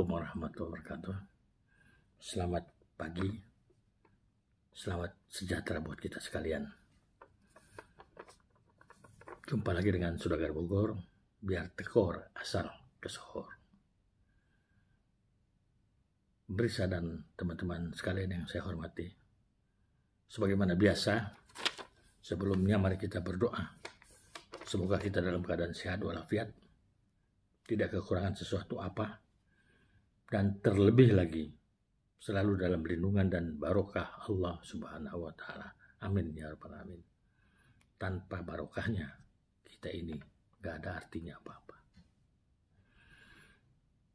Assalamualaikum warahmatullahi wabarakatuh. Selamat pagi. Selamat sejahtera buat kita sekalian. Jumpa lagi dengan Sudagar Bogor, biar tekor asal kesohor. Berisa dan teman-teman sekalian yang saya hormati. Sebagaimana biasa, sebelumnya mari kita berdoa. Semoga kita dalam keadaan sehat walafiat, tidak kekurangan sesuatu apa, dan terlebih lagi selalu dalam lindungan dan barokah Allah Subhanahu wa taala. Amin ya rabbal alamin. Tanpa barokahnya kita ini gak ada artinya apa-apa.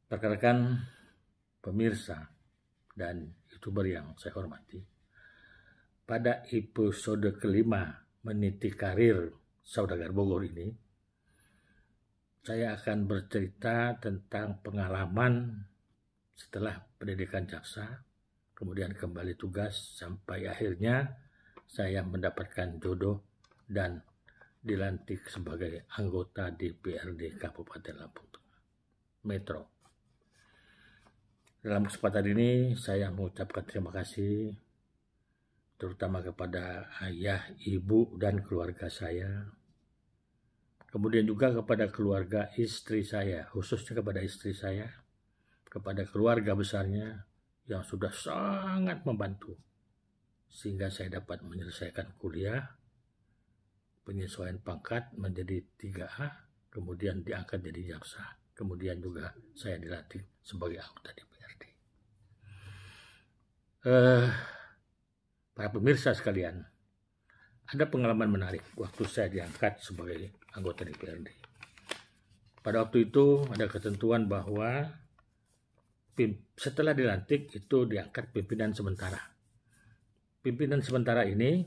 rekan pemirsa dan youtuber yang saya hormati, pada episode kelima meniti karir saudagar Bogor ini, saya akan bercerita tentang pengalaman setelah pendidikan jaksa, kemudian kembali tugas sampai akhirnya saya mendapatkan jodoh dan dilantik sebagai anggota DPRD Kabupaten Lampung Tengah Metro. Dalam kesempatan ini saya mengucapkan terima kasih terutama kepada ayah, ibu, dan keluarga saya. Kemudian juga kepada keluarga istri saya, khususnya kepada istri saya kepada keluarga besarnya yang sudah sangat membantu sehingga saya dapat menyelesaikan kuliah penyesuaian pangkat menjadi 3A kemudian diangkat jadi jaksa kemudian juga saya dilatih sebagai anggota DPRD eh, para pemirsa sekalian ada pengalaman menarik waktu saya diangkat sebagai anggota DPRD pada waktu itu ada ketentuan bahwa setelah dilantik itu diangkat pimpinan sementara. Pimpinan sementara ini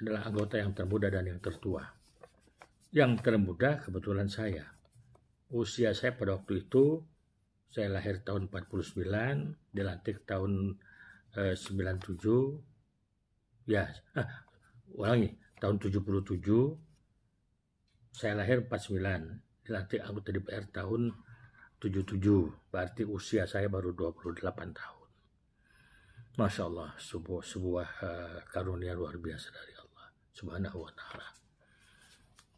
adalah anggota yang termuda dan yang tertua. Yang termuda kebetulan saya. Usia saya pada waktu itu saya lahir tahun 49, dilantik tahun eh, 97. Ya, ah, ulangi, tahun 77. Saya lahir 49, dilantik anggota DPR tahun 77 berarti usia saya baru 28 tahun Masya Allah sebuah, sebuah eh, karunia luar biasa dari Allah subhanahu wa ta'ala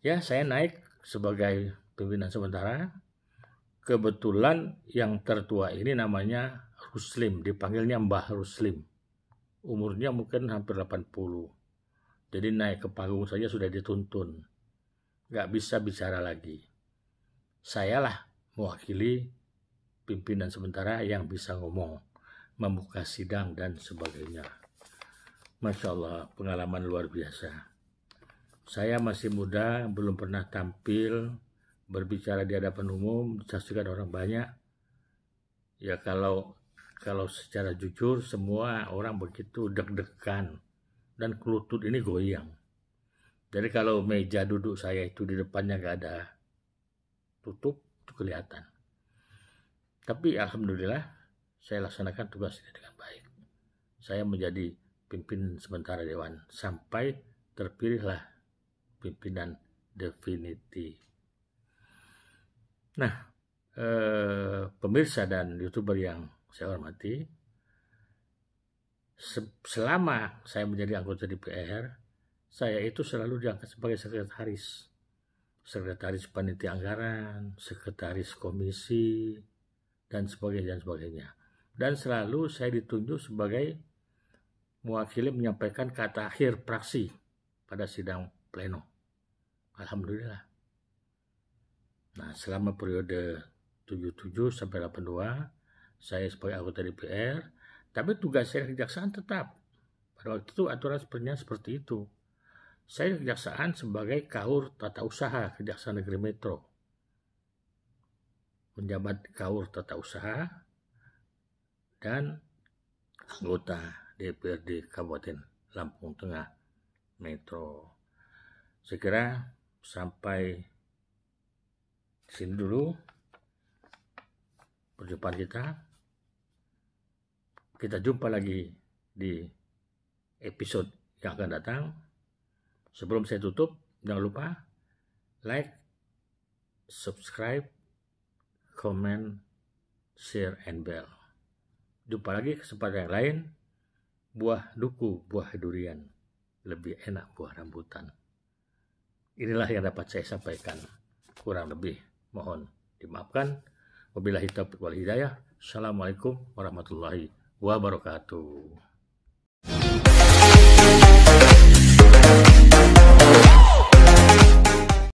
ya saya naik sebagai pimpinan sementara kebetulan yang tertua ini namanya Ruslim dipanggilnya Mbah Ruslim umurnya mungkin hampir 80 jadi naik ke panggung saja sudah dituntun Gak bisa bicara lagi sayalah mewakili pimpinan sementara yang bisa ngomong, membuka sidang dan sebagainya. Masya Allah, pengalaman luar biasa. Saya masih muda, belum pernah tampil, berbicara di hadapan umum, disaksikan orang banyak. Ya kalau kalau secara jujur semua orang begitu deg-degan dan kelutut ini goyang. Jadi kalau meja duduk saya itu di depannya nggak ada tutup, kelihatan. Tapi alhamdulillah saya laksanakan tugas ini dengan baik. Saya menjadi pimpinan sementara dewan sampai terpilihlah pimpinan definitif. Nah, eh, pemirsa dan youtuber yang saya hormati, se selama saya menjadi anggota DPR, saya itu selalu diangkat sebagai sekretaris sekretaris panitia anggaran, sekretaris komisi, dan sebagainya dan sebagainya. Dan selalu saya ditunjuk sebagai mewakili menyampaikan kata akhir praksi pada sidang pleno. Alhamdulillah. Nah, selama periode 77 sampai 82, saya sebagai anggota DPR, tapi tugas saya kejaksaan tetap. Pada waktu itu aturan sepertinya seperti itu saya kejaksaan sebagai kaur tata usaha Kejaksaan Negeri Metro. Menjabat kaur tata usaha dan anggota DPRD Kabupaten Lampung Tengah Metro. Segera sampai sini dulu perjumpaan kita. Kita jumpa lagi di episode yang akan datang. Sebelum saya tutup, jangan lupa like, subscribe, comment, share, and bell. Jumpa lagi kesempatan yang lain. Buah duku, buah durian. Lebih enak buah rambutan. Inilah yang dapat saya sampaikan. Kurang lebih mohon dimaafkan. Wabillahi taufiq wal hidayah. Assalamualaikum warahmatullahi wabarakatuh.